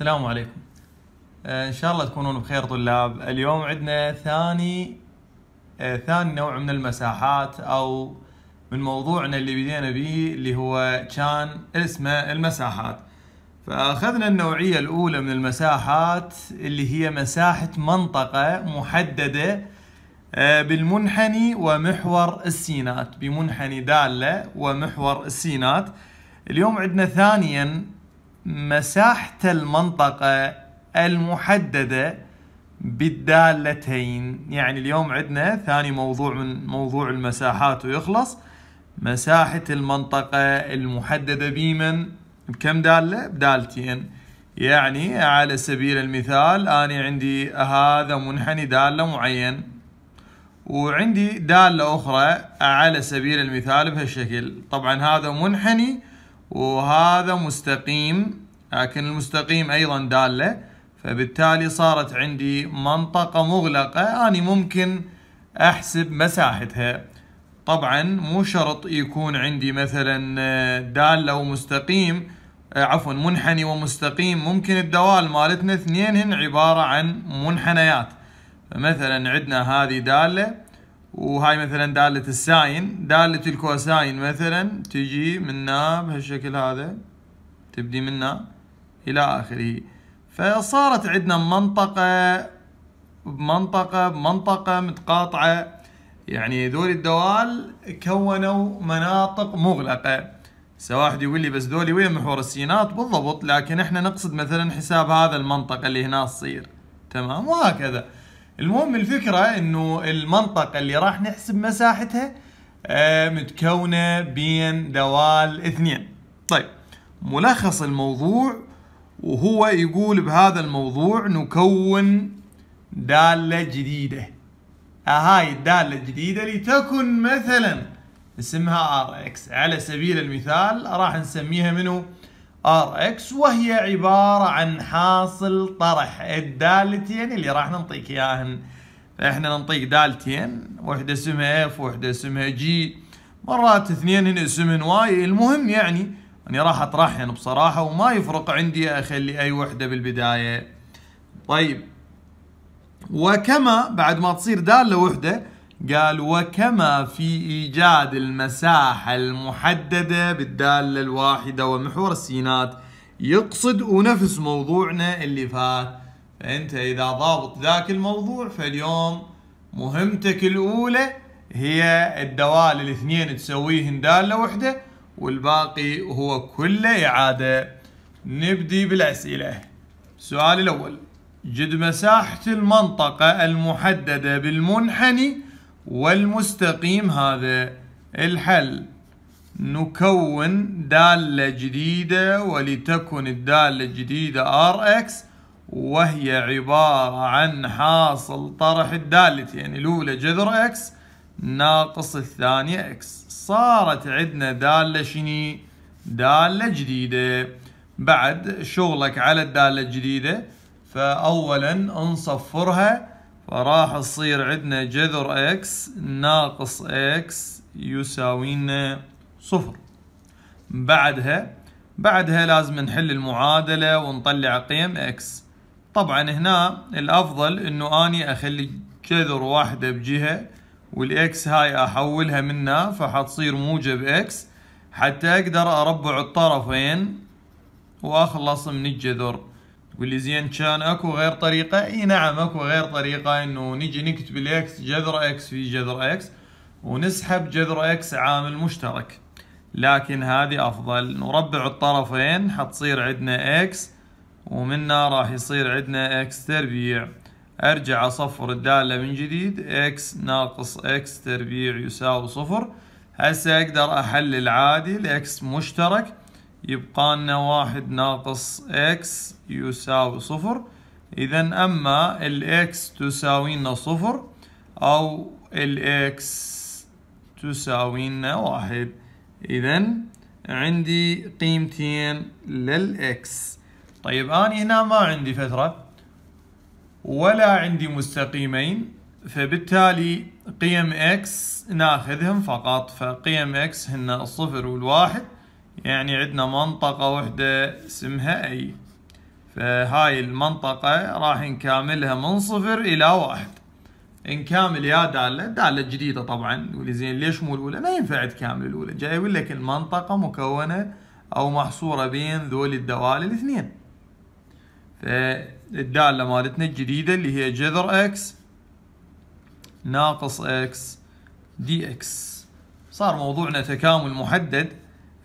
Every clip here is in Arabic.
السلام عليكم آه، ان شاء الله تكونون بخير طلاب اليوم عندنا ثاني آه، ثاني نوع من المساحات او من موضوعنا اللي بدينا به اللي هو كان اسمه المساحات فاخذنا النوعيه الاولى من المساحات اللي هي مساحه منطقه محدده آه، بالمنحني ومحور السينات بمنحني داله ومحور السينات اليوم عندنا ثانيا مساحة المنطقة المحددة بالدالتين يعني اليوم عندنا ثاني موضوع من موضوع المساحات ويخلص مساحة المنطقة المحددة بمن بكم دالة بدالتين يعني على سبيل المثال أنا عندي هذا منحني دالة معين وعندي دالة أخرى على سبيل المثال بهالشكل طبعا هذا منحني وهذا مستقيم لكن المستقيم أيضا دالة فبالتالي صارت عندي منطقة مغلقة أنا يعني ممكن أحسب مساحتها طبعا مو شرط يكون عندي مثلا آه، دالة ومستقيم آه، عفوا منحني ومستقيم ممكن الدوال مالتنا اثنينهن عبارة عن منحنيات فمثلا عندنا هذه دالة وهاي مثلا دالة الساين دالة الكوساين مثلا تجي منا بهالشكل هذا تبدي منا إلى آخره فصارت عندنا منطقة بمنطقة بمنطقة متقاطعة يعني ذول الدوال كونوا مناطق مغلقة سواء واحد يقول لي بس ذولي وين محور السينات بالضبط لكن احنا نقصد مثلا حساب هذا المنطقة اللي هنا تصير تمام وهكذا المهم الفكرة انه المنطقة اللي راح نحسب مساحتها آه، متكونة بين دوال اثنين طيب ملخص الموضوع وهو يقول بهذا الموضوع نكون دالة جديدة آه، هاي الدالة الجديدة لتكن مثلا اسمها ار اكس على سبيل المثال راح نسميها منو Rx وهي عبارة عن حاصل طرح الدالتين اللي راح ننطيك إياهن فإحنا ننطيك دالتين وحدة اسمها F وحدة اسمها G مرات اثنين اسمهن واي المهم يعني أني راح أطرحهن بصراحة وما يفرق عندي أخلي أي وحدة بالبداية طيب وكما بعد ما تصير دالة وحدة قال وكما في إيجاد المساحة المحددة بالدالة الواحدة ومحور السينات يقصد ونفس موضوعنا اللي فات فأنت إذا ضابط ذاك الموضوع فاليوم مهمتك الأولى هي الدوال الاثنين تسويهن دالة واحدة والباقي هو كله إعادة نبدي بالأسئلة السؤال الأول جد مساحة المنطقة المحددة بالمنحني والمستقيم هذا الحل نكون دالة جديدة ولتكن الدالة الجديدة Rx وهي عبارة عن حاصل طرح الدالتين يعني الأولى جذر X ناقص الثانية X صارت عندنا دالة شني دالة جديدة بعد شغلك على الدالة الجديدة فأولا نصفرها فراح تصير عندنا جذر x ناقص x يساوينا صفر بعدها بعدها لازم نحل المعادلة ونطلع قيم x طبعا هنا الافضل انه اني اخلي جذر واحدة بجهة والاكس هاي احولها منها فحتصير موجب x حتى اقدر اربع الطرفين واخلص من الجذر لي زين كان اكو غير طريقة اي نعم اكو غير طريقة انه نجي نكتب الاكس جذر اكس في جذر اكس ونسحب جذر اكس عامل مشترك لكن هذه افضل نربع الطرفين حتصير عندنا اكس ومنها راح يصير عندنا اكس تربيع ارجع اصفر الدالة من جديد اكس ناقص اكس تربيع يساوي صفر هسه اقدر احلل عادي الاكس مشترك يبقى لنا واحد ناقص x يساوي صفر إذا أما ال x تساوينا صفر أو ال x تساوينا واحد إذا عندي قيمتين للإكس طيب أنا هنا ما عندي فترة ولا عندي مستقيمين فبالتالي قيم x ناخذهم فقط فقيم x هن الصفر والواحد يعني عندنا منطقة وحدة اسمها أي فهاي المنطقة راح نكاملها من صفر إلى واحد نكامل يا دالة دالة جديدة طبعا تقولي زين ليش مو الأولى ما ينفع تكامل الأولى جاي يقول لك المنطقة مكونة أو محصورة بين ذول الدوال الاثنين فالدالة مالتنا الجديدة اللي هي جذر اكس ناقص اكس دي اكس صار موضوعنا تكامل محدد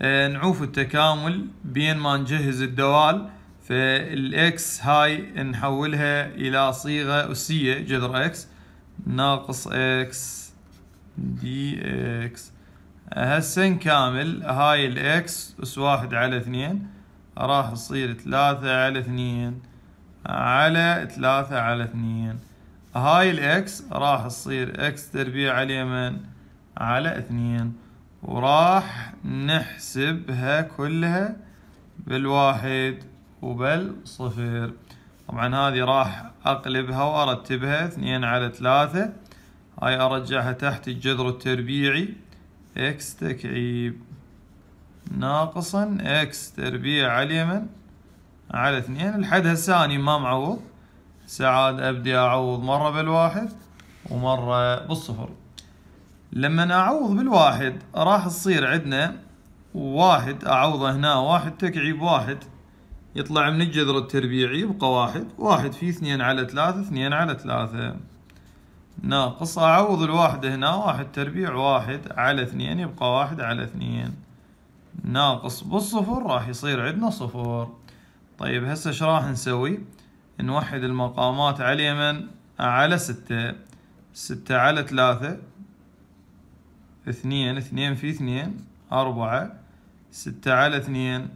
آه، نعوف التكامل بين ما نجهز الدوال فالاكس هاي نحولها الى صيغة اسية جذر اكس ناقص اكس دي اكس هسه نكامل هاي الاكس اس واحد على اثنين راح تصير ثلاثة على اثنين على ثلاثة على اثنين هاي الاكس راح تصير اكس تربيع على اليمن على اثنين وراح نحسبها كلها بالواحد وبالصفر طبعا هذه راح اقلبها وارتبها اثنين على ثلاثة هاي ارجعها تحت الجذر التربيعي اكس تكعيب ناقصا اكس تربيع على اليمن على اثنين لحد هسه اني ما معوض سعاد ابدي اعوض مرة بالواحد ومرة بالصفر لما نعوض بالواحد راح تصير عندنا واحد أعوضه هنا واحد تكعيب واحد يطلع من الجذر التربيعي يبقى واحد واحد في اثنين على ثلاثة اثنين على ثلاثة ناقص أعوض الواحد هنا واحد تربيع واحد على اثنين يبقى واحد على اثنين ناقص بالصفر راح يصير عندنا صفر طيب هسه ايش راح نسوي نوحد المقامات على اليمن على ستة ستة على ثلاثة اثنين اثنين في اثنين أربعة ستة على اثنين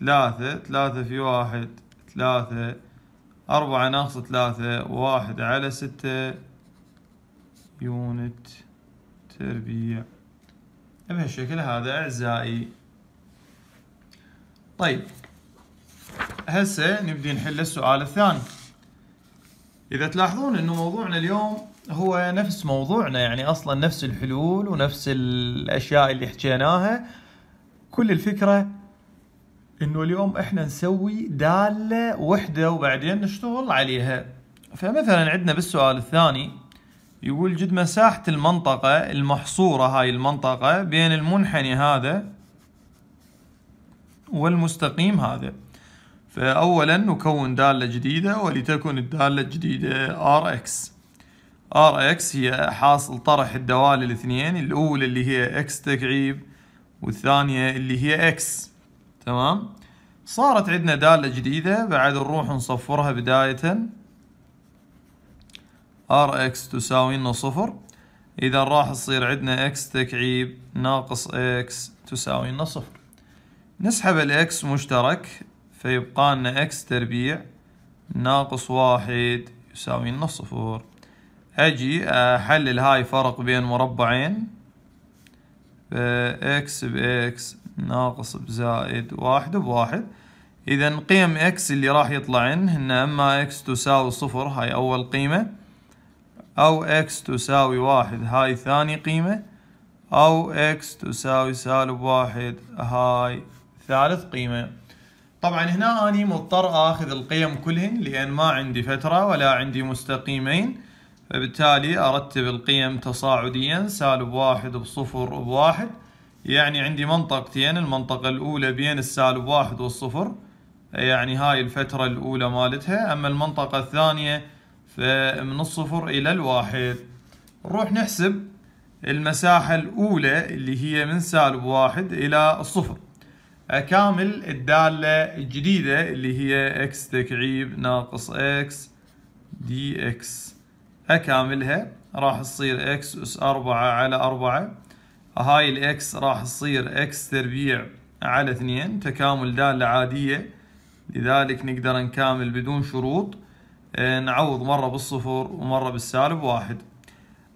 ثلاثة ثلاثة في واحد ثلاثة أربعة ناقص ثلاثة واحد على ستة يونت تربيع بهالشكل هذا أعزائي طيب هسه نبدي نحل السؤال الثاني إذا تلاحظون أنه موضوعنا اليوم هو نفس موضوعنا يعني اصلا نفس الحلول ونفس الاشياء اللي حكيناها كل الفكره انه اليوم احنا نسوي داله وحده وبعدين نشتغل عليها فمثلا عندنا بالسؤال الثاني يقول جد مساحة المنطقة المحصورة هاي المنطقة بين المنحني هذا والمستقيم هذا فأولا نكون دالة جديدة ولتكن الدالة الجديدة Rx ار اكس هي حاصل طرح الدوال الاثنين الاولى اللي هي اكس تكعيب والثانية اللي هي اكس تمام صارت عندنا دالة جديدة بعد نروح نصفرها بداية ار اكس تساوي لنا صفر اذا راح تصير عندنا اكس تكعيب ناقص اكس تساوي لنا صفر نسحب الاكس مشترك فيبقى لنا اكس تربيع ناقص واحد يساوي لنا صفر اجي آه، احلل هاي فرق بين مربعين آه، اكس باكس ناقص بزائد واحد بواحد اذا قيم اكس اللي راح يطلعن هن اما اكس تساوي صفر هاي اول قيمة او اكس تساوي واحد هاي ثاني قيمة او اكس تساوي سالب واحد هاي ثالث قيمة طبعا هنا اني مضطر اخذ القيم كلهن لان ما عندي فترة ولا عندي مستقيمين فبالتالي أرتب القيم تصاعديا سالب واحد بصفر بواحد يعني عندي منطقتين المنطقة الأولى بين السالب واحد والصفر يعني هاي الفترة الأولى مالتها أما المنطقة الثانية فمن الصفر إلى الواحد نروح نحسب المساحة الأولى اللي هي من سالب واحد إلى الصفر أكامل الدالة الجديدة اللي هي x تكعيب ناقص x dx أكاملها راح تصير إكس أس أربعة على أربعة هاي الإكس راح تصير إكس تربيع على اثنين تكامل دالة عادية لذلك نقدر نكامل بدون شروط آه، نعوض مرة بالصفر ومرة بالسالب واحد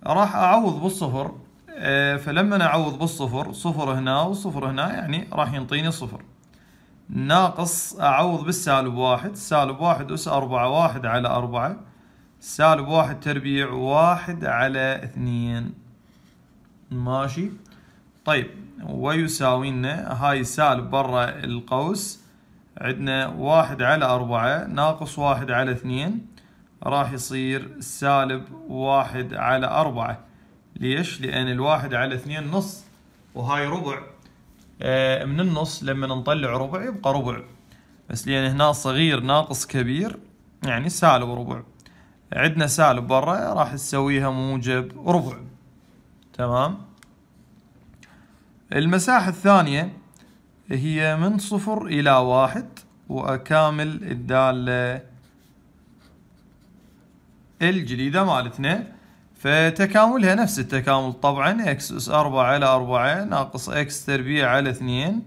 راح أعوض بالصفر آه، فلما أعوض بالصفر صفر هنا وصفر هنا يعني راح ينطيني صفر ناقص أعوض بالسالب واحد سالب واحد أس أربعة واحد على أربعة سالب واحد تربيع واحد على اثنين ماشي طيب ويساوي لنا هاي سالب برا القوس عندنا واحد على أربعة ناقص واحد على اثنين راح يصير سالب واحد على أربعة ليش؟ لأن الواحد على اثنين نص وهاي ربع آه من النص لما نطلع ربع يبقى ربع بس لأن هنا صغير ناقص كبير يعني سالب ربع عندنا سالب برا راح تسويها موجب ربع تمام المساحة الثانية هي من صفر إلى واحد وأكامل الدالة الجديدة مالتنا فتكاملها نفس التكامل طبعا اكس اس أربعة على أربعة ناقص اكس تربيع على اثنين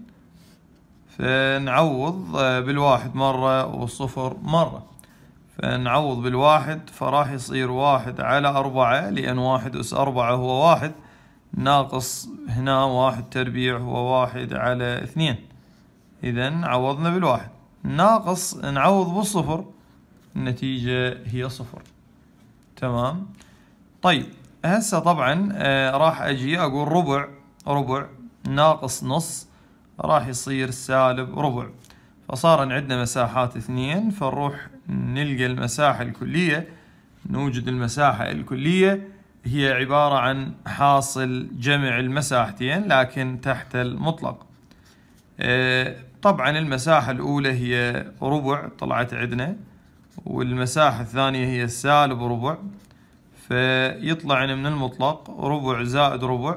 فنعوض بالواحد مرة والصفر مرة فنعوض بالواحد فراح يصير واحد على أربعة لأن واحد أس أربعة هو واحد ناقص هنا واحد تربيع هو واحد على اثنين إذا عوضنا بالواحد ناقص نعوض بالصفر النتيجة هي صفر تمام طيب هسه طبعا آه راح أجي أقول ربع ربع ناقص نص راح يصير سالب ربع فصار عندنا مساحات اثنين فنروح نلقى المساحة الكلية نوجد المساحة الكلية هي عبارة عن حاصل جمع المساحتين لكن تحت المطلق آه، طبعا المساحة الأولى هي ربع طلعت عندنا والمساحة الثانية هي سالب ربع فيطلع من المطلق ربع زائد ربع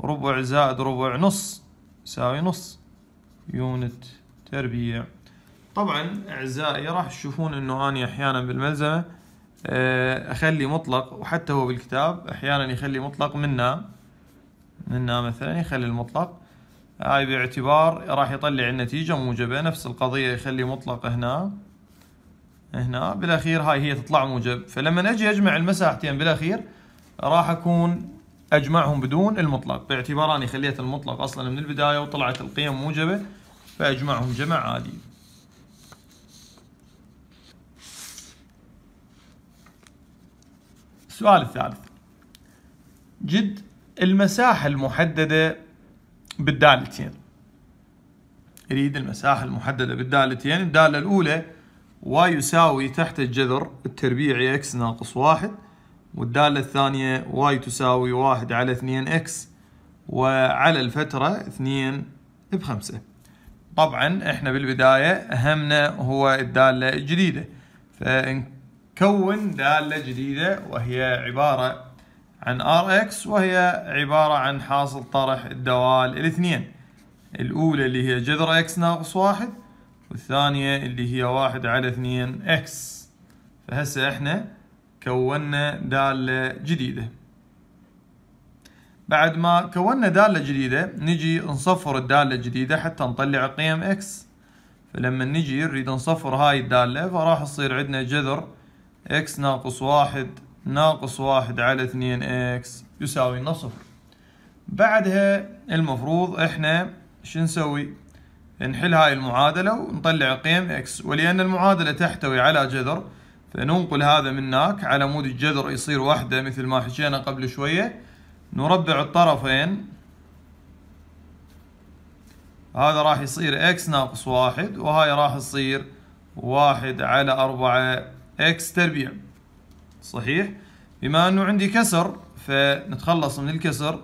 ربع زائد ربع نص يساوي نص يونت تربيع طبعا اعزائي راح تشوفون انه اني احيانا بالملزمه آه، اخلي مطلق وحتى هو بالكتاب احيانا يخلي مطلق منا منا مثلا يخلي المطلق هاي باعتبار راح يطلع النتيجة موجبة نفس القضية يخلي مطلق هنا هنا بالاخير هاي هي تطلع موجب فلما اجي اجمع المساحتين بالاخير راح اكون اجمعهم بدون المطلق باعتبار اني خليت المطلق اصلا من البداية وطلعت القيم موجبة فاجمعهم جمع عادي السؤال الثالث جد المساحة المحددة بالدالتين يريد المساحة المحددة بالدالتين الدالة الأولى y يساوي تحت الجذر التربيعي x ناقص واحد والدالة الثانية y تساوي واحد على اثنين x وعلى الفترة اثنين بخمسة طبعا احنا بالبداية أهمنا هو الدالة الجديدة فإن كون دالة جديدة وهي عبارة عن Rx وهي عبارة عن حاصل طرح الدوال الاثنين الأولى اللي هي جذر X ناقص واحد والثانية اللي هي واحد على اثنين X فهسه احنا كونا دالة جديدة بعد ما كونا دالة جديدة نجي نصفر الدالة الجديدة حتى نطلع قيم X فلما نجي نريد نصفر هاي الدالة فراح تصير عندنا جذر اكس ناقص واحد ناقص واحد على اثنين اكس يساوي نصف بعدها المفروض احنا شو نسوي نحل هاي المعادلة ونطلع قيم اكس ولأن المعادلة تحتوي على جذر فننقل هذا من هناك على مود الجذر يصير وحده مثل ما حكينا قبل شوية نربع الطرفين هذا راح يصير اكس ناقص واحد وهاي راح تصير واحد على أربعة اكس تربيع صحيح بما انه عندي كسر فنتخلص من الكسر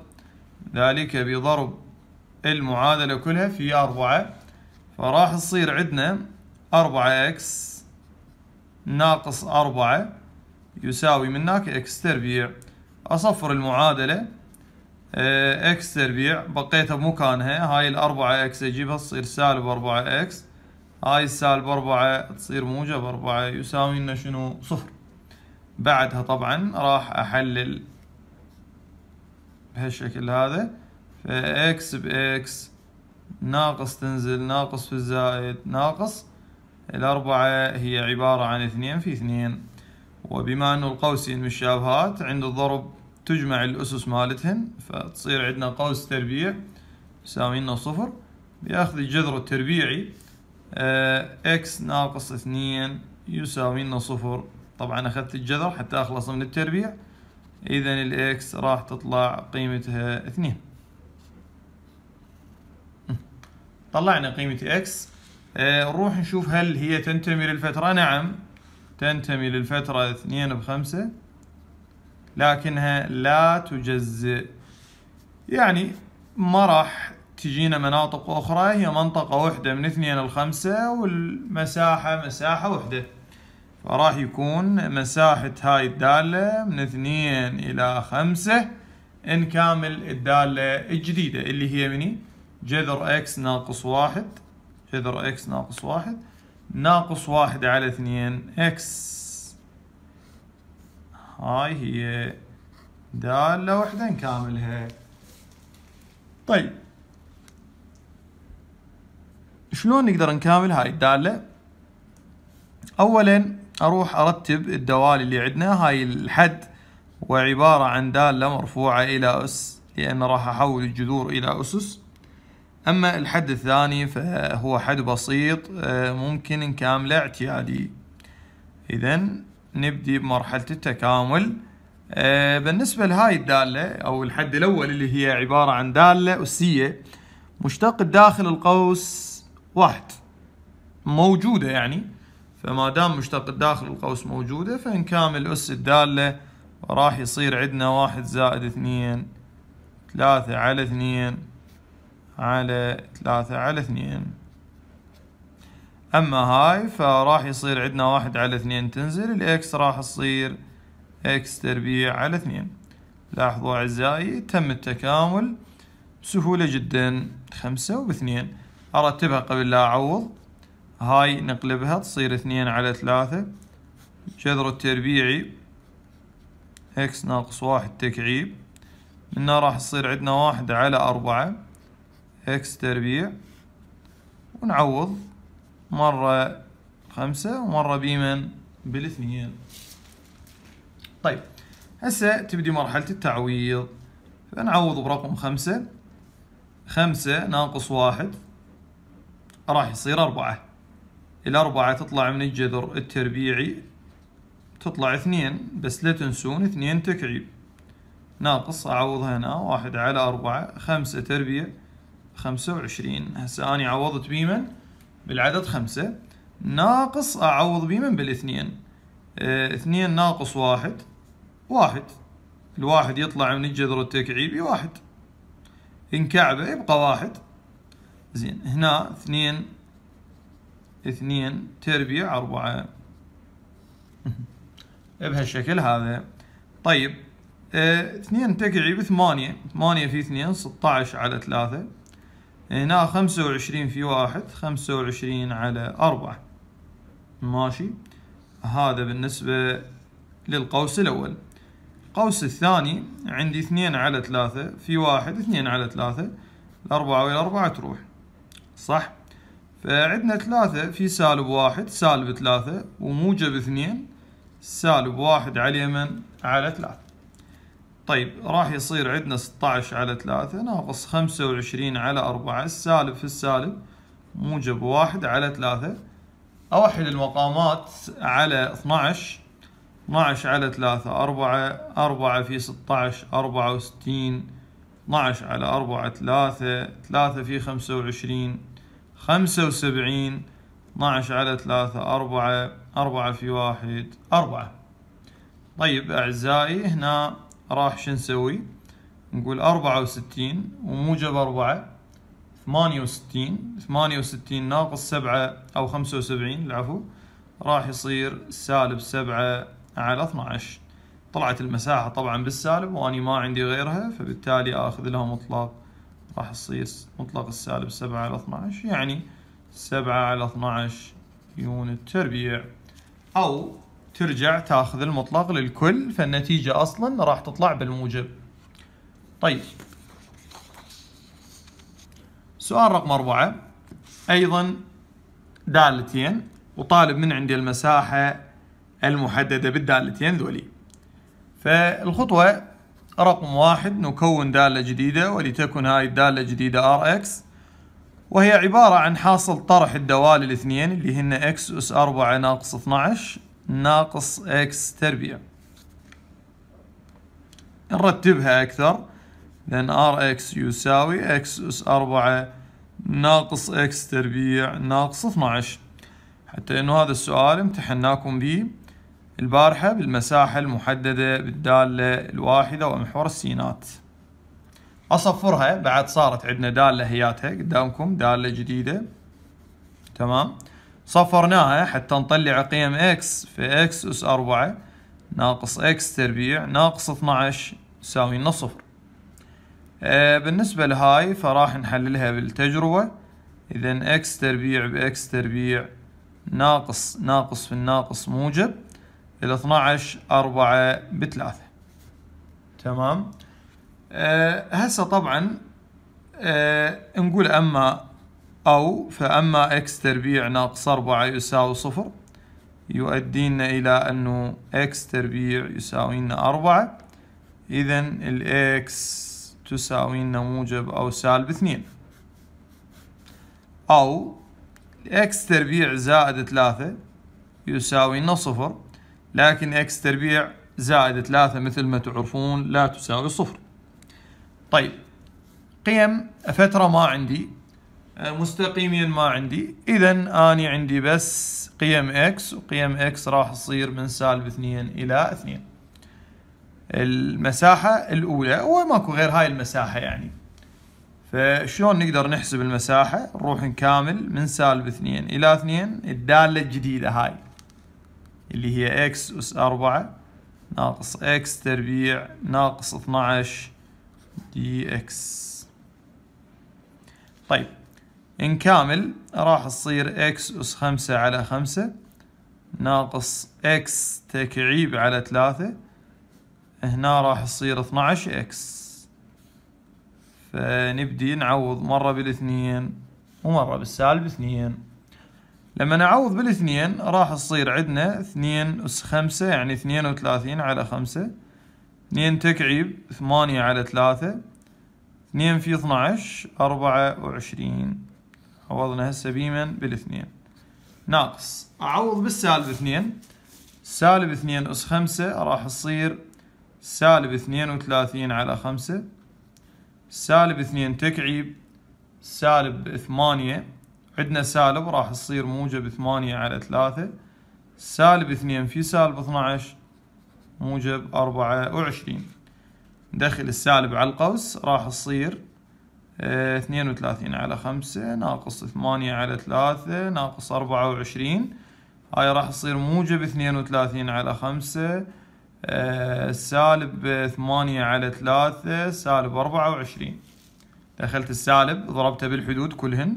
ذلك بضرب المعادلة كلها في أربعة فراح تصير عندنا 4 إكس ناقص أربعة يساوي من هناك إكس تربيع أصفر المعادلة إكس آه، تربيع بقيتها بمكانها هاي الأربعة إكس أجيبها تصير سالب 4 إكس هاي السالب أربعة تصير موجب أربعة يساوي لنا شنو صفر بعدها طبعا راح أحلل بهالشكل هذا فإكس بإكس ناقص تنزل ناقص في الزائد ناقص الأربعة هي عبارة عن اثنين في اثنين وبما أنه القوسين مشابهات عند الضرب تجمع الأسس مالتهن فتصير عندنا قوس تربيع يساوي لنا صفر بياخذ الجذر التربيعي اكس آه، ناقص اثنين يساوي لنا صفر طبعا اخذت الجذر حتى اخلص من التربيع اذا الاكس راح تطلع قيمتها اثنين طلعنا قيمة اكس آه، نروح نشوف هل هي تنتمي للفترة نعم تنتمي للفترة اثنين بخمسة لكنها لا تجزئ يعني ما راح تجينا مناطق أخرى هي منطقة واحدة من اثنين الخمسة والمساحة مساحة واحدة فراح يكون مساحة هاي الدالة من اثنين إلى خمسة إن كامل الدالة الجديدة اللي هي مني جذر x ناقص واحد جذر x ناقص واحد ناقص واحد على اثنين x هاي هي دالة وحدة نكاملها طيب شلون نقدر نكامل هاي الدالة اولا اروح ارتب الدوال اللي عندنا هاي الحد وعبارة عن دالة مرفوعة الى اس لان راح احول الجذور الى اسس اما الحد الثاني فهو حد بسيط آه، ممكن نكامله اعتيادي اذا نبدي بمرحلة التكامل آه، بالنسبة لهاي الدالة او الحد الاول اللي هي عبارة عن دالة اسية مشتق الداخل القوس واحد موجودة يعني فما دام مشتق داخل القوس موجودة فإن كامل أس الدالة راح يصير عندنا واحد زائد اثنين ثلاثة على اثنين على ثلاثة على اثنين أما هاي فراح يصير عندنا واحد على اثنين تنزل الإكس راح تصير إكس تربيع على اثنين لاحظوا أعزائي تم التكامل بسهولة جدا خمسة واثنين ارتبها قبل لا اعوض هاي نقلبها تصير اثنين على ثلاثة جذر التربيعي اكس ناقص واحد تكعيب منها راح تصير عندنا واحد على أربعة اكس تربيع ونعوض مرة خمسة ومرة بيمن بالاثنين طيب هسه تبدي مرحلة التعويض فنعوض برقم خمسة خمسة ناقص واحد راح يصير أربعة الأربعة تطلع من الجذر التربيعي تطلع اثنين بس لا تنسون اثنين تكعيب ناقص أعوض هنا واحد على أربعة خمسة تربيع خمسة وعشرين هسا أني عوضت بيمن بالعدد خمسة ناقص أعوض بيمن بالاثنين آه، اثنين ناقص واحد واحد الواحد يطلع من الجذر التكعيبي واحد انكعبه يبقى واحد زين هنا اثنين اثنين تربيع أربعة بهالشكل هذا طيب اه اثنين تقعي بثمانية ثمانية في اثنين ستة على ثلاثة هنا خمسة وعشرين في واحد خمسة وعشرين على أربعة ماشي هذا بالنسبة للقوس الأول القوس الثاني عندي اثنين على ثلاثة في واحد اثنين على ثلاثة الأربعة والأربعة تروح صح فعندنا ثلاثة في سالب واحد سالب ثلاثة وموجب اثنين سالب واحد على من على ثلاثة طيب راح يصير عندنا 16 على ثلاثة ناقص 25 على أربعة السالب في السالب موجب واحد على ثلاثة أوحد المقامات على 12 12 على ثلاثة أربعة أربعة في 16 64 12 على أربعة ثلاثة ثلاثة في 25 خمسة وسبعين اثناش على ثلاثة أربعة أربعة في واحد أربعة طيب أعزائي هنا راح شو نسوي نقول أربعة وستين وموجب أربعة ثمانية وستين ثمانية وستين ناقص سبعة أو خمسة وسبعين العفو راح يصير سالب سبعة على اثناش طلعت المساحة طبعا بالسالب وأني ما عندي غيرها فبالتالي آخذ لها مطلق راح تصير مطلق السالب سبعة على 12 يعني سبعة على 12 يونت تربيع أو ترجع تاخذ المطلق للكل فالنتيجة أصلا راح تطلع بالموجب طيب سؤال رقم أربعة أيضا دالتين وطالب من عندي المساحة المحددة بالدالتين ذولي فالخطوة رقم واحد نكون دالة جديدة ولتكن هاي الدالة الجديدة Rx وهي عبارة عن حاصل طرح الدوال الاثنين اللي هن x أس أربعة ناقص 12 ناقص x تربيع نرتبها أكثر لأن Rx يساوي x أس أربعة ناقص x تربيع ناقص 12 حتى أنه هذا السؤال امتحناكم به البارحة بالمساحة المحددة بالدالة الواحدة ومحور السينات أصفرها بعد صارت عندنا دالة هياتها قدامكم دالة جديدة تمام صفرناها حتى نطلع قيم اكس في X اس أربعة ناقص اكس تربيع ناقص 12 يساوي نصفر صفر آه بالنسبة لهاي فراح نحللها بالتجربة إذا اكس تربيع باكس تربيع ناقص ناقص في الناقص موجب ال 12 4 ب 3 تمام أه هسه طبعا أه نقول اما او فاما اكس تربيع ناقص 4 يساوي صفر يؤدينا الى انه اكس تربيع يساوي لنا 4 اذا الاكس تساوي لنا موجب او سالب 2 او اكس تربيع زائد 3 يساوي لنا 0 لكن إكس تربيع زائد ثلاثة مثل ما تعرفون لا تساوي صفر طيب قيم فترة ما عندي آه، مستقيمين ما عندي إذا أنا عندي بس قيم إكس وقيم إكس راح تصير من سالب اثنين إلى اثنين المساحة الأولى وماكو غير هاي المساحة يعني فشلون نقدر نحسب المساحة نروح نكامل من سالب اثنين إلى اثنين الدالة الجديدة هاي اللي هي اكس أس أربعة ناقص اكس تربيع ناقص 12 دي اكس طيب كامل راح تصير اكس أس خمسة على خمسة ناقص اكس تكعيب على ثلاثة هنا راح تصير 12 اكس فنبدي نعوض مرة بالاثنين ومرة بالسالب اثنين لما نعوض بالاثنين راح تصير عندنا اثنين أس خمسة يعني اثنين وثلاثين على خمسة اثنين تكعيب ثمانية على ثلاثة اثنين في اثناعش أربعة وعشرين عوضنا هسه بيمن بالاثنين ناقص أعوض بالسالب اثنين سالب اثنين أس خمسة راح تصير سالب اثنين وثلاثين على خمسة سالب اثنين تكعيب سالب ثمانية عندنا سالب راح تصير موجب ثمانية على ثلاثة سالب اثنين في سالب اثناعش موجب أربعة وعشرين ندخل السالب على القوس راح تصير آه، اثنين وثلاثين على خمسة ناقص ثمانية على ثلاثة ناقص أربعة وعشرين هاي راح تصير موجب اثنين وثلاثين على خمسة آه، سالب ثمانية على ثلاثة سالب أربعة وعشرين دخلت السالب ضربته بالحدود كلهن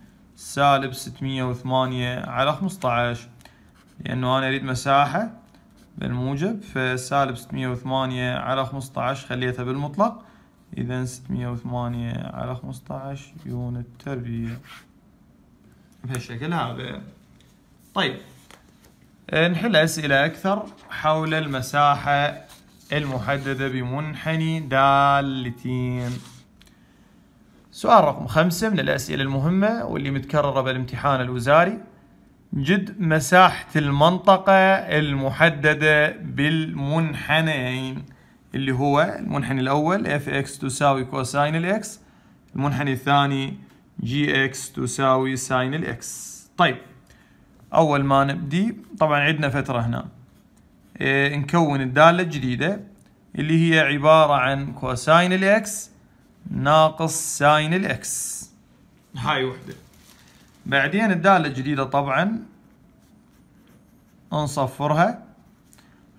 سالب 608 على 15 لأنه أنا أريد مساحة بالموجب فسالب 608 على 15 خليتها بالمطلق إذا 608 على 15 يونت تربيع بهالشكل هذا طيب آه، نحل أسئلة أكثر حول المساحة المحددة بمنحني دالتين سؤال رقم خمسة من الأسئلة المهمة واللي متكررة بالامتحان الوزاري جد مساحة المنطقة المحددة بالمنحنيين اللي هو المنحني الأول اف تساوي كوساين الاكس المنحني الثاني جي تساوي ساين الاكس طيب أول ما نبدي طبعا عندنا فترة هنا إيه نكون الدالة الجديدة اللي هي عبارة عن كوساين الاكس ناقص ساين الاكس هاي وحده بعدين الداله الجديده طبعا نصفرها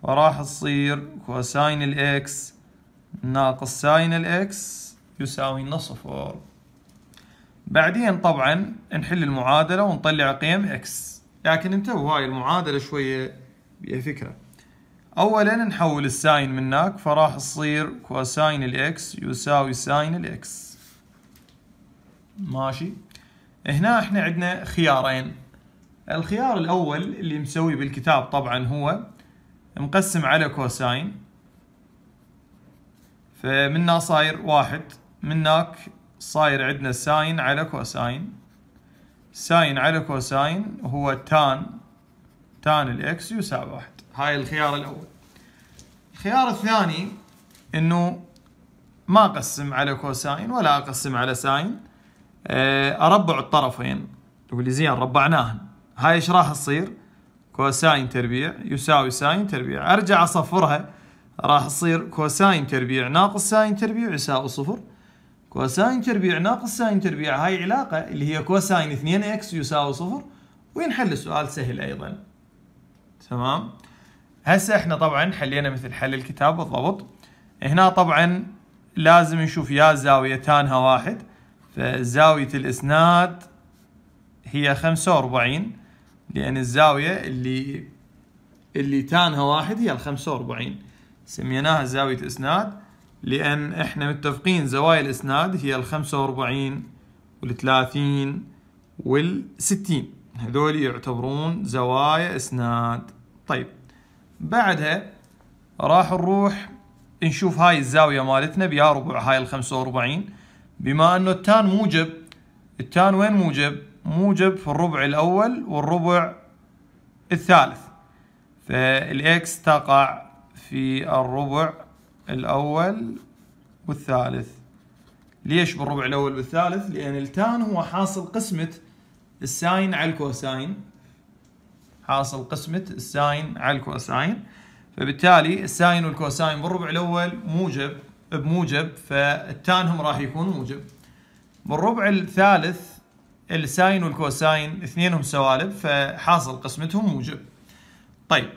فراح تصير كوساين الاكس ناقص ساين الاكس يساوي نصفر صفر بعدين طبعا نحل المعادله ونطلع قيم اكس لكن انتبهوا هاي المعادله شويه بها فكره اولا نحول الساين من هناك فراح تصير كوساين الاكس يساوي ساين الاكس ماشي هنا احنا عندنا خيارين الخيار الاول اللي مسوي بالكتاب طبعا هو مقسم على كوساين فمنا صاير واحد منك صاير عندنا ساين على كوساين ساين على كوساين هو تان تان الاكس يساوي واحد هاي الخيار الاول الخيار الثاني انه ما اقسم على كوساين ولا اقسم على ساين آه، اربع الطرفين تقول لي زين ربعناهن هاي ايش راح تصير؟ كوساين تربيع يساوي ساين تربيع ارجع اصفرها راح تصير كوساين تربيع ناقص ساين تربيع يساوي صفر كوساين تربيع ناقص ساين تربيع هاي علاقة اللي هي كوساين 2 اكس يساوي صفر وينحل السؤال سهل ايضا تمام هسه احنا طبعا حلينا مثل حل الكتاب بالضبط هنا طبعا لازم نشوف يا زاويتانها واحد فزاوية الإسناد هي خمسة وأربعين لأن الزاوية اللي اللي تانها واحد هي الخمسة وأربعين سميناها زاوية إسناد لأن إحنا متفقين زوايا الإسناد هي الخمسة وأربعين والثلاثين والستين هذول يعتبرون زوايا إسناد طيب بعدها راح نروح نشوف هاي الزاوية مالتنا بيا ربع هاي ال 45 بما انه التان موجب التان وين موجب؟ موجب في الربع الاول والربع الثالث فالاكس تقع في الربع الاول والثالث ليش بالربع الاول والثالث؟ لان التان هو حاصل قسمة الساين على الكوساين حاصل قسمة الساين على الكوساين فبالتالي الساين والكوساين بالربع الأول موجب بموجب هم راح يكون موجب بالربع الثالث الساين والكوساين اثنينهم سوالب فحاصل قسمتهم موجب طيب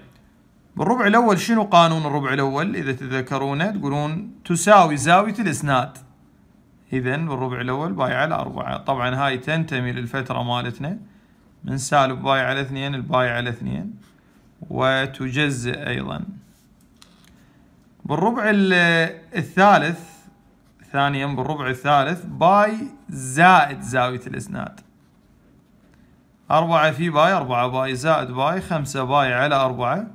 بالربع الأول شنو قانون الربع الأول إذا تذكرونه تقولون تساوي زاوية الإسناد إذا بالربع الأول باي على أربعة طبعا هاي تنتمي للفترة مالتنا من سالب باي على اثنين الباي على اثنين وتجزئ أيضا بالربع الثالث ثانيا بالربع الثالث باي زائد زاوية الإسناد أربعة في باي أربعة باي زائد باي خمسة باي على أربعة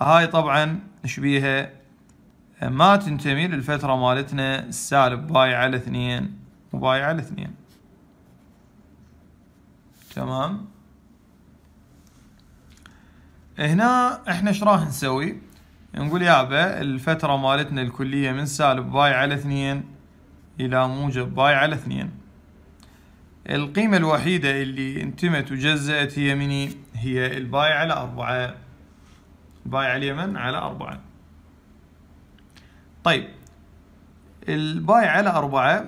هاي طبعا شبيها ما تنتمي للفترة مالتنا سالب باي على اثنين وباي على اثنين تمام هنا احنا ايش راح نسوي نقول يابا الفترة مالتنا الكلية من سالب باي على اثنين الى موجب باي على اثنين القيمة الوحيدة اللي انتمت وجزأت هي مني هي الباي على أربعة باي على اليمن على أربعة طيب الباي على أربعة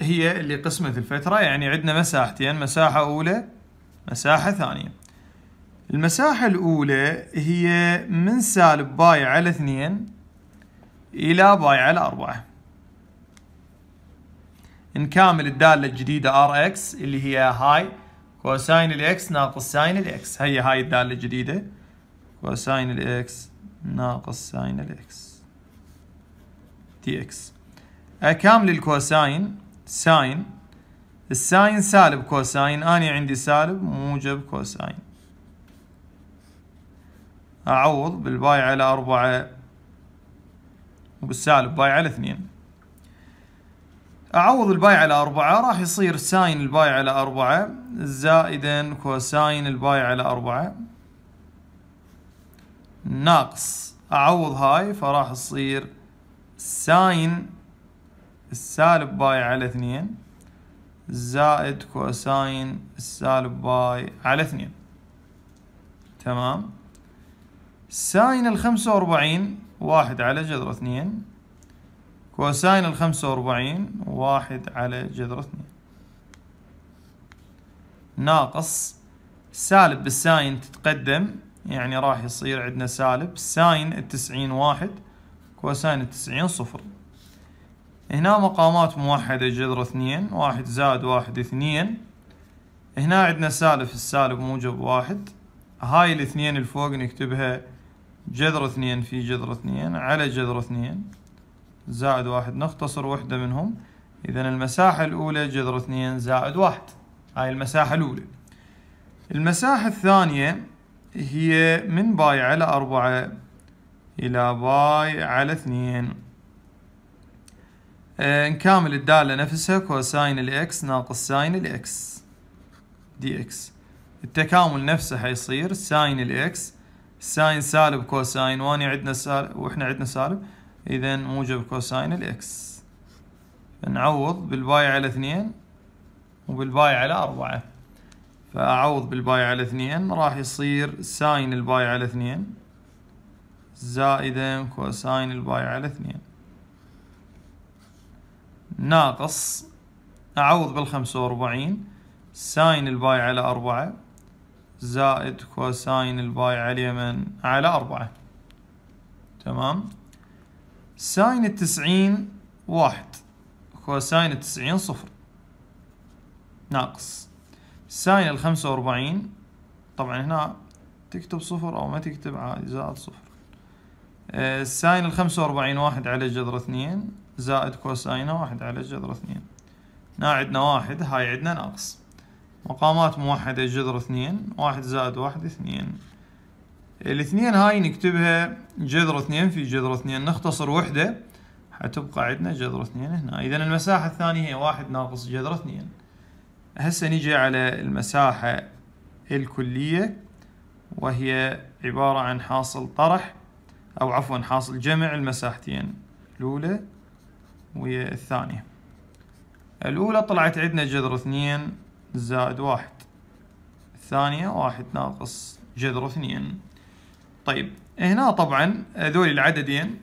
هي اللي قسمت الفترة يعني عندنا مساحتين مساحة أولى مساحة ثانية المساحة الأولى هي من سالب باي على اثنين إلى باي على أربعة نكامل الدالة الجديدة ار اكس اللي هي هاي كوساين الاكس ناقص ساين الاكس هي هاي الدالة الجديدة كوساين الاكس ناقص ساين الاكس دي اكس اكامل الكوساين ساين الساين سالب كوساين اني عندي سالب موجب كوساين أعوض بالباي على أربعة وبالسالب باي على اثنين أعوض الباي على أربعة راح يصير ساين الباي على أربعة زائدا كوساين الباي على أربعة ناقص أعوض هاي فراح تصير ساين السالب باي على اثنين زائد كوساين السالب باي على اثنين تمام ساين الخمسة وأربعين واحد على جذر اثنين كوساين الخمسة وأربعين واحد على جذر اثنين ناقص سالب بالساين تتقدم يعني راح يصير عندنا سالب ساين التسعين واحد كوساين التسعين صفر هنا مقامات موحدة جذر اثنين واحد زائد واحد اثنين هنا عندنا سالب السالب موجب واحد هاي الاثنين الفوق نكتبها جذر اثنين في جذر اثنين على جذر اثنين زائد واحد نختصر وحدة منهم إذا المساحة الأولى جذر اثنين زائد واحد هاي المساحة الأولى المساحة الثانية هي من باي على أربعة إلى باي على اثنين نكامل الدالة نفسها كوساين الإكس ناقص ساين الإكس دي إكس التكامل نفسه حيصير ساين الإكس ساين سالب كوساين واني عندنا سالب واحنا عندنا سالب اذا موجب كوساين الاكس نعوض بالباي على اثنين وبالباي على أربعة فأعوض بالباي على اثنين راح يصير ساين الباي على اثنين زائدا كوساين الباي على اثنين ناقص أعوض بالخمسة وأربعين ساين الباي على أربعة زائد كوساين الباي على اليمن على أربعة تمام ساين التسعين واحد كوساين التسعين صفر ناقص ساين الخمسة وأربعين طبعا هنا تكتب صفر أو ما تكتب عادي زائد صفر آه، ساين الخمسة وأربعين واحد على جذر اثنين زائد كوساينه واحد على جذر اثنين هنا عندنا واحد هاي عندنا ناقص مقامات موحدة جذر اثنين واحد زائد واحد اثنين الاثنين هاي نكتبها جذر اثنين في جذر اثنين نختصر وحدة حتبقى عندنا جذر اثنين هنا اذا المساحة الثانية هي واحد ناقص جذر اثنين هسه نجي على المساحة الكلية وهي عبارة عن حاصل طرح او عفوا حاصل جمع المساحتين الاولى ويا الثانية الاولى طلعت عندنا جذر اثنين زائد واحد الثانية واحد ناقص جذر اثنين طيب هنا طبعا هذول العددين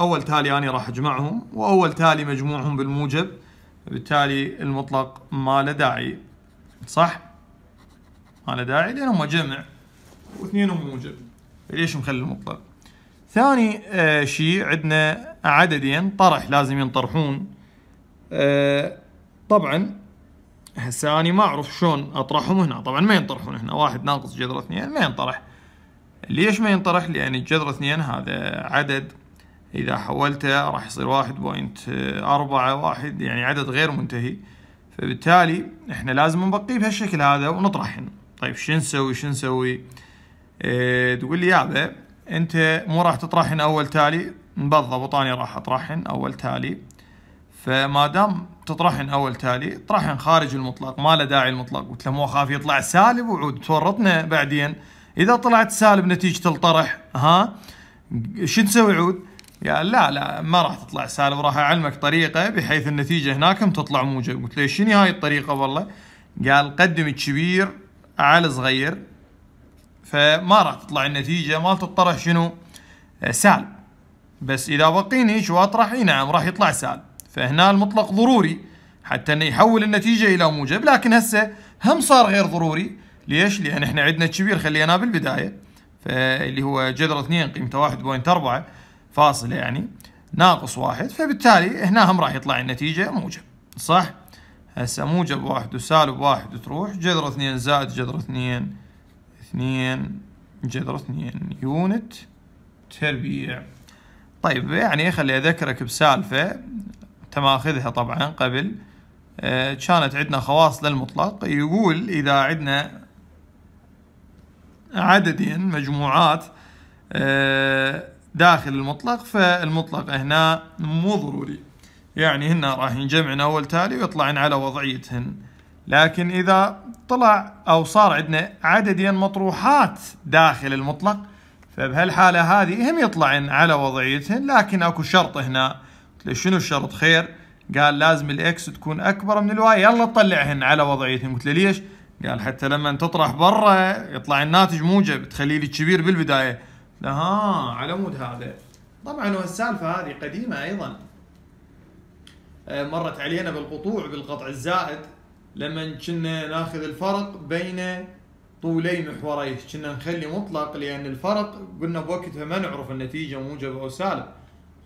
أول تالي أنا راح أجمعهم وأول تالي مجموعهم بالموجب بالتالي المطلق ما له داعي صح؟ ما له داعي لأنهم جمع واثنينهم موجب ليش مخلي المطلق؟ ثاني آه شيء عندنا عددين طرح لازم ينطرحون آه طبعا هسه اني ما اعرف شلون اطرحهم هنا طبعا ما ينطرحون هنا واحد ناقص جذر اثنين ما ينطرح ليش ما ينطرح لان الجذر اثنين هذا عدد اذا حولته راح يصير واحد بوينت اربعة واحد يعني عدد غير منتهي فبالتالي احنا لازم نبقيه بهالشكل هذا ونطرحهن طيب شو نسوي شو نسوي إيه، تقول لي يابا انت مو راح تطرحن اول تالي بالضبط اني راح اطرحن اول تالي فما دام تطرحن اول تالي طرحن خارج المطلق ما له داعي المطلق قلت له مو اخاف يطلع سالب وعود تورطنا بعدين اذا طلعت سالب نتيجه الطرح ها شو نسوي عود؟ يا لا لا ما راح تطلع سالب راح اعلمك طريقه بحيث النتيجه هناك تطلع موجب قلت له شنو هاي الطريقه والله؟ قال قدم الكبير على صغير فما راح تطلع النتيجه مالت الطرح شنو؟ سالب بس اذا بقيني شو اطرح اي نعم راح يطلع سالب فهنا المطلق ضروري حتى انه يحول النتيجه الى موجب لكن هسه هم صار غير ضروري ليش؟ لان احنا عندنا الكبير خليناه بالبدايه فاللي هو جذر 2 قيمته 1.4 فاصله يعني ناقص واحد فبالتالي هنا هم راح يطلع النتيجه موجب صح؟ هسه موجب واحد وسالب واحد تروح جذر 2 زائد جذر 2 2 جذر 2 يونت تربيع طيب يعني خلي اذكرك بسالفه تماخذها طبعا قبل آه، كانت عندنا خواص للمطلق يقول إذا عندنا عددين مجموعات آه، داخل المطلق فالمطلق هنا مو ضروري يعني هن راح ينجمعن أول تالي ويطلعن على وضعيتهن لكن إذا طلع أو صار عندنا عددين مطروحات داخل المطلق فبهالحالة هذه هم يطلعن على وضعيتهن لكن أكو شرط هنا قلت شنو الشرط خير قال لازم الاكس تكون اكبر من الواي يلا طلعهن على وضعيتهم قلت له ليش قال حتى لما تطرح برا يطلع الناتج موجب تخليه لي كبير بالبدايه لا ها على مود هذا طبعا والسالفه هذه قديمه ايضا آه، مرت علينا بالقطوع بالقطع الزائد لما كنا ناخذ الفرق بين طولي محوريه كنا نخلي مطلق لان الفرق قلنا بوقتها ما نعرف النتيجه موجب او سالب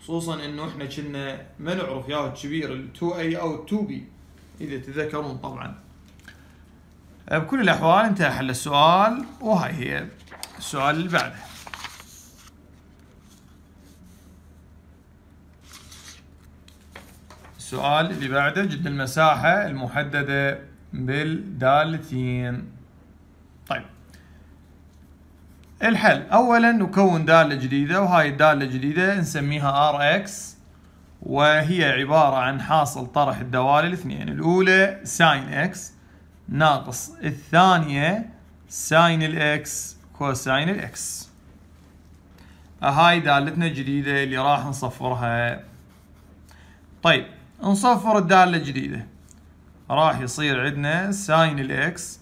خصوصا انه احنا كنا ما نعرف يا الكبير 2A او ال 2B اذا تذكرون طبعا أه، بكل الاحوال انتهى حل السؤال وهاي هي السؤال اللي بعده السؤال اللي بعده جد المساحة المحددة بالدالتين طيب الحل اولا نكون دالة جديدة وهاي الدالة الجديدة نسميها ار اكس وهي عبارة عن حاصل طرح الدوال الاثنين الاولى ساين اكس ناقص الثانية ساين الاكس كوساين الاكس هاي دالتنا الجديدة اللي راح نصفرها طيب نصفر الدالة الجديدة راح يصير عندنا ساين الاكس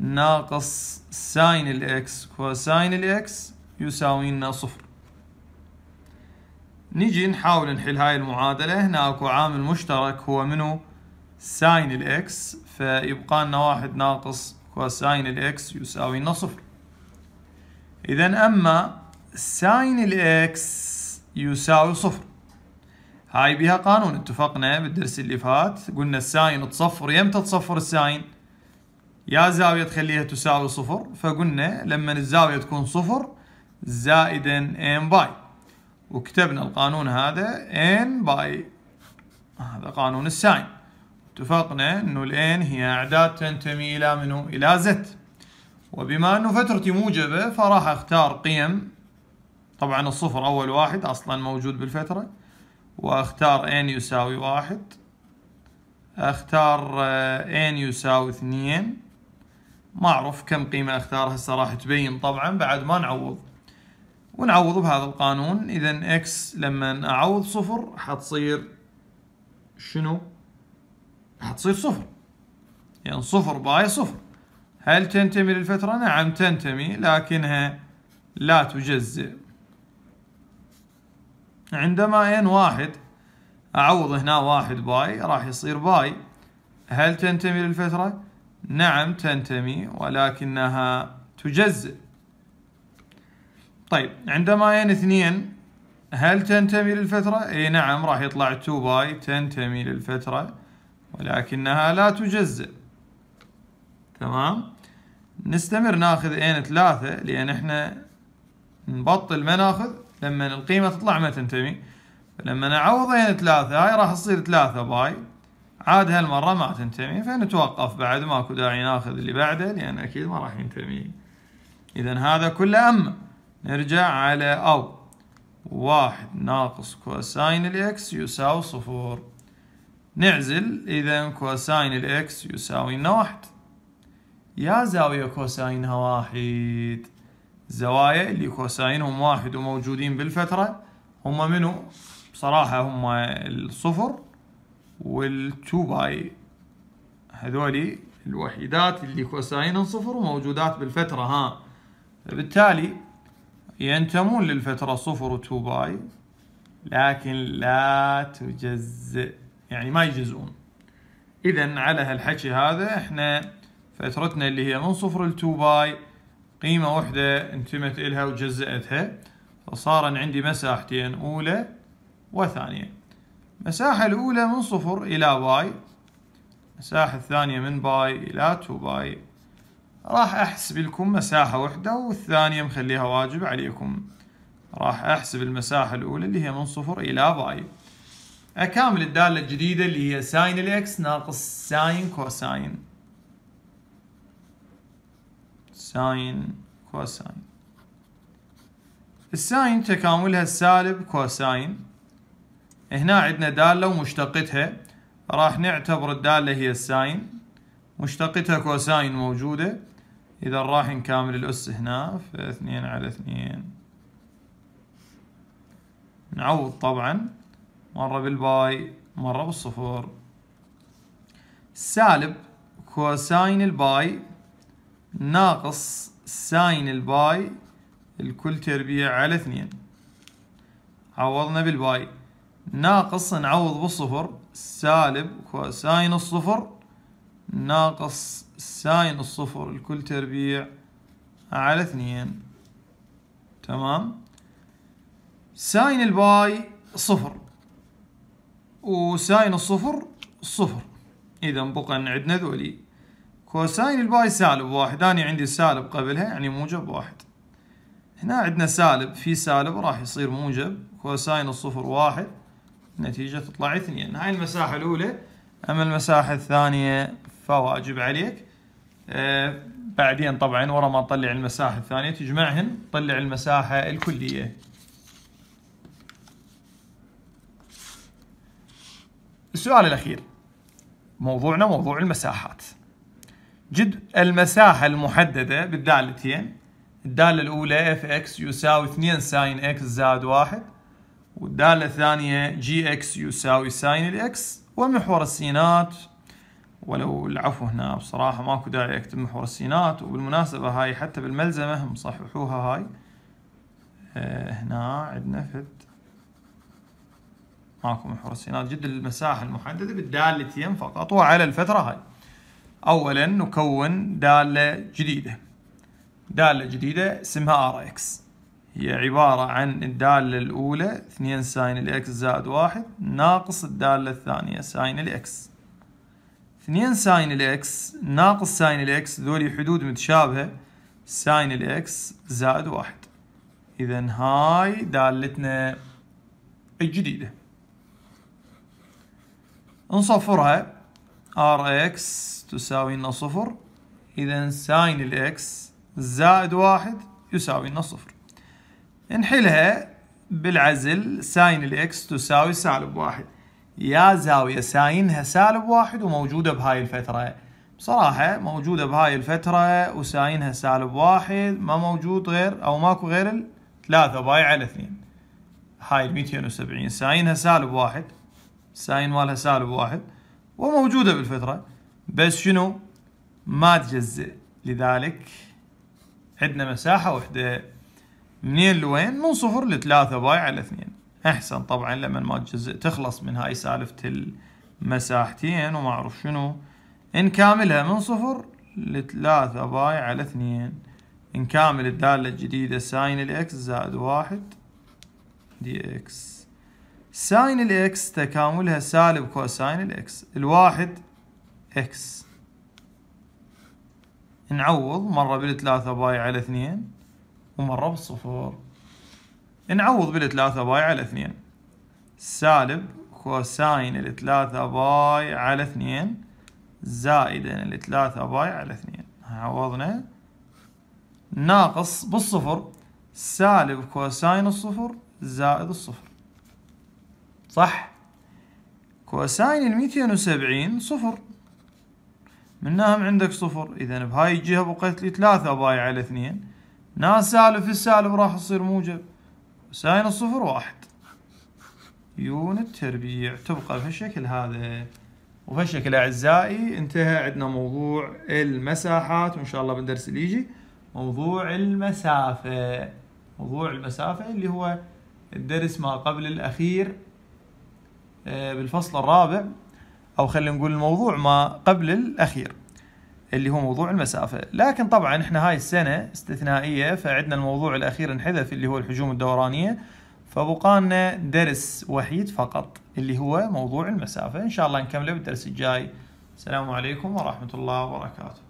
ناقص ساين الإكس كوساين الإكس يساوي لنا صفر نجي نحاول نحل هاي المعادلة هنا اكو عامل مشترك هو منو ساين الإكس فيبقى لنا واحد ناقص كوساين الإكس يساوي لنا صفر إذا أما ساين الإكس يساوي صفر هاي بها قانون اتفقنا بالدرس اللي فات قلنا الساين تصفر يمتى تصفر الساين؟ يا زاوية تخليها تساوي صفر فقلنا لما الزاوية تكون صفر زائدا n باي وكتبنا القانون هذا n باي هذا قانون الساين اتفقنا انه الان هي اعداد تنتمي الى منو الى زت وبما انه فترتي موجبة فراح اختار قيم طبعا الصفر اول واحد اصلا موجود بالفترة واختار n يساوي واحد اختار آه، n يساوي اثنين ما اعرف كم قيمه اختارها هسه راح تبين طبعا بعد ما نعوض ونعوض بهذا القانون اذا اكس لما اعوض صفر حتصير شنو حتصير صفر يعني صفر باي صفر هل تنتمي للفترة؟ نعم تنتمي لكنها لا تجزئ عندما ين واحد أعوض هنا واحد باي راح يصير باي هل تنتمي للفترة؟ نعم تنتمي ولكنها تجزئ طيب عندما ين اثنين هل تنتمي للفترة؟ اي نعم راح يطلع 2 باي تنتمي للفترة ولكنها لا تجزئ تمام؟ نستمر ناخذ ان ثلاثة لأن احنا نبطل ما ناخذ لما القيمة تطلع ما تنتمي فلما نعوض ان ثلاثة هاي راح تصير ثلاثة باي عاد هالمرة ما تنتمي فنتوقف بعد ماكو داعي ناخذ اللي بعده لأن أكيد ما راح ينتمي إذا هذا كله أما نرجع على أو واحد ناقص كوساين الإكس يساوي صفور نعزل إذا كوساين الإكس يساوي لنا واحد يا زاوية كوساينها واحد زوايا اللي كوساينهم واحد وموجودين بالفترة هم منو بصراحة هم الصفر والتو باي هذولي الوحيدات اللي كوساين صفر وموجودات بالفترة ها بالتالي ينتمون للفترة صفر وتو باي لكن لا تجزئ يعني ما يجزئون اذا على هالحكي هذا احنا فترتنا اللي هي من صفر لتو باي قيمة واحدة انتمت إلها وجزأتها فصار عندي مساحتين أولى وثانية المساحة الأولى من صفر إلى باي المساحة الثانية من باي إلى تو باي راح أحسب لكم مساحة وحدة والثانية مخليها واجب عليكم راح أحسب المساحة الأولى اللي هي من صفر إلى باي أكامل الدالة الجديدة اللي هي ساين الإكس ناقص ساين كوساين ساين كوساين الساين تكاملها السالب كوساين هنا عندنا دالة ومشتقتها راح نعتبر الدالة هي الساين مشتقتها كوساين موجودة إذا راح نكامل الأس هنا فاثنين على اثنين نعوض طبعا مرة بالباي مرة بالصفر سالب كوساين الباي ناقص ساين الباي الكل تربيع على اثنين عوضنا بالباي ناقص نعوض بالصفر سالب كوساين الصفر ناقص ساين الصفر الكل تربيع على اثنين تمام ساين الباي صفر وساين الصفر صفر اذا بقى عندنا ذولي كوساين الباي سالب واحد انا عندي سالب قبلها يعني موجب واحد هنا عندنا سالب في سالب راح يصير موجب كوساين الصفر واحد النتيجة تطلع اثنين هاي المساحة الأولى أما المساحة الثانية فواجب عليك آه، بعدين طبعا ورا ما تطلع المساحة الثانية تجمعهن تطلع المساحة الكلية السؤال الأخير موضوعنا موضوع المساحات جد المساحة المحددة بالدالتين الدالة الأولى fx يساوي 2 ساين x زائد 1 والدالة الثانية جي اكس يساوي ساين الاكس ومحور السينات ولو العفو هنا بصراحة ماكو داعي اكتب محور السينات وبالمناسبة هاي حتى بالملزمة هم صححوها هاي آه، هنا عندنا فد ماكو محور السينات جد المساحة المحددة بالدالتين فقط وعلى الفترة هاي أولا نكون دالة جديدة دالة جديدة اسمها ار اكس هي عبارة عن الدالة الأولى اثنين ساين الإكس زائد واحد ناقص الدالة الثانية ساين الإكس اثنين ساين الإكس ناقص ساين الإكس ذولي حدود متشابهة ساين الإكس زائد واحد إذا هاي دالتنا الجديدة نصفرها ار اكس تساوي لنا صفر إذا ساين الإكس زائد واحد يساوي لنا صفر نحلها بالعزل ساين الاكس تساوي سالب واحد يا زاوية ساينها سالب واحد وموجودة بهاي الفترة بصراحة موجودة بهاي الفترة وساينها سالب واحد ما موجود غير أو ماكو غير الثلاثة باي على اثنين هاي الميتين وسبعين ساينها سالب واحد ساين مالها سالب واحد وموجودة بالفترة بس شنو ما تجزئ لذلك عندنا مساحة وحدة منين لوين؟ من صفر لثلاثة باي على اثنين احسن طبعا لما ما تجزء تخلص من هاي سالفة المساحتين وما اعرف شنو نكاملها من صفر لثلاثة باي على اثنين نكامل الدالة الجديدة ساين الاكس زائد واحد دي اكس ساين الاكس تكاملها سالب كوساين الاكس الواحد اكس نعوض مرة بالثلاثة باي على اثنين ومرة بالصفر نعوض بالثلاثة باي على اثنين سالب كوساين الثلاثة باي على اثنين زائدا الثلاثة باي على اثنين عوضنا ناقص بالصفر سالب كوساين الصفر زائد الصفر صح كوساين الميتين وسبعين صفر منهم عندك صفر إذا بهاي الجهة بقيت لي ثلاثة باي على اثنين ناس سالف في السالف راح تصير موجب ساين الصفر واحد يون التربيع تبقى في الشكل هذا الشكل اعزائي انتهى عندنا موضوع المساحات وان شاء الله بالدرس اللي يجي موضوع المسافه موضوع المسافه اللي هو الدرس ما قبل الاخير آه، بالفصل الرابع او خلينا نقول الموضوع ما قبل الاخير اللي هو موضوع المسافة لكن طبعا احنا هاي السنة استثنائية فعندنا الموضوع الأخير انحذف اللي هو الحجوم الدورانية فبقانا درس وحيد فقط اللي هو موضوع المسافة إن شاء الله نكمله بالدرس الجاي السلام عليكم ورحمة الله وبركاته